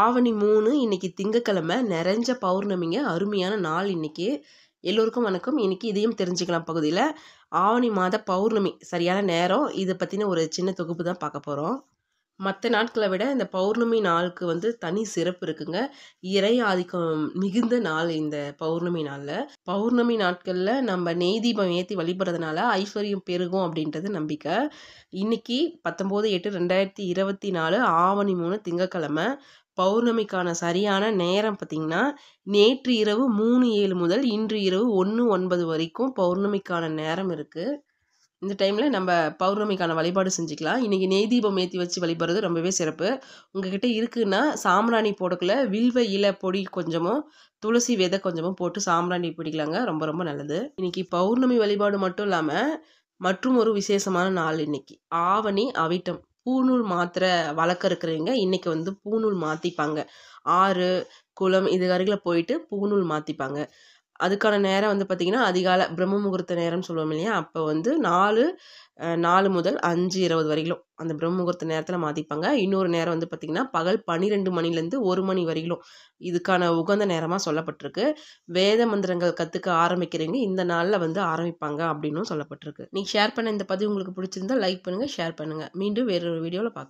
ஆவணி மூணு இன்னைக்கு திங்கக்கிழமை நிறைஞ்ச பௌர்ணமிங்க அருமையான நாள் இன்னைக்கு எல்லோருக்கும் வணக்கம் இன்னைக்கு இதையும் தெரிஞ்சுக்கலாம் பகுதியில் ஆவணி மாத பௌர்ணமி சரியான நேரம் இதை பற்றின ஒரு சின்ன தொகுப்பு தான் பார்க்க போகிறோம் மற்ற நாட்களை விட இந்த பௌர்ணமி நாளுக்கு வந்து தனி சிறப்பு இருக்குங்க இறை ஆதிக்கம் மிகுந்த நாள் இந்த பௌர்ணமி நாளில் பௌர்ணமி நாட்களில் நம்ம நெய் தீபம் ஏற்றி வழிபடுறதுனால ஐஸ்வர்யம் பெருகும் அப்படின்றது நம்பிக்கை இன்னைக்கு பத்தொம்போது எட்டு ரெண்டாயிரத்தி இருபத்தி நாலு ஆவணி மூணு திங்கக்கிழமை பௌர்ணமிக்கான சரியான நேரம் பார்த்திங்கன்னா நேற்று இரவு மூணு ஏழு முதல் இன்று இரவு ஒன்று ஒன்பது வரைக்கும் பௌர்ணமிக்கான நேரம் இருக்குது இந்த டைமில் நம்ம பௌர்ணமிக்கான வழிபாடு செஞ்சுக்கலாம் இன்றைக்கி நெய் தீபம் ஏற்றி வச்சு வழிபடுறது ரொம்பவே சிறப்பு உங்ககிட்ட இருக்குன்னா சாம்பிராணி போடக்குள்ள வில்வ இலை பொடி கொஞ்சமும் துளசி விதை கொஞ்சமும் போட்டு சாம்ராணி பிடிக்கலாங்க ரொம்ப ரொம்ப நல்லது இன்றைக்கி பௌர்ணமி வழிபாடு மட்டும் இல்லாமல் மற்றும் ஒரு விசேஷமான நாள் இன்றைக்கி ஆவணி அவிட்டம் பூநூல் மாத்திரை வளர்க்க இருக்கிறவங்க இன்றைக்கி வந்து பூநூல் மாற்றிப்பாங்க ஆறு குளம் இது அருகில் போயிட்டு பூநூல் மாற்றிப்பாங்க அதுக்கான நேரம் வந்து பார்த்திங்கன்னா அதிகாலை பிரம்ம முகூர்த்த நேரம்னு சொல்லுவோம் இல்லையா அப்போ வந்து நாலு நாலு முதல் அஞ்சு இருபது வரையிலும் அந்த பிரம்ம முகூர்த்த நேரத்தில் மாற்றிப்பாங்க இன்னொரு நேரம் வந்து பார்த்திங்கன்னா பகல் பன்னிரெண்டு மணிலேருந்து ஒரு மணி வரையிலும் இதுக்கான உகந்த நேரமாக சொல்லப்பட்டிருக்கு வேத மந்திரங்கள் கற்றுக்க ஆரம்பிக்கிறீங்க இந்த நாளில் வந்து ஆரம்பிப்பாங்க அப்படின்னும் சொல்லப்பட்டிருக்கு நீங்கள் ஷேர் பண்ண இந்த பதிவு உங்களுக்கு பிடிச்சிருந்தா லைக் பண்ணுங்கள் ஷேர் பண்ணுங்கள் மீண்டும் வேறொரு வீடியோவில் பார்க்கலாம்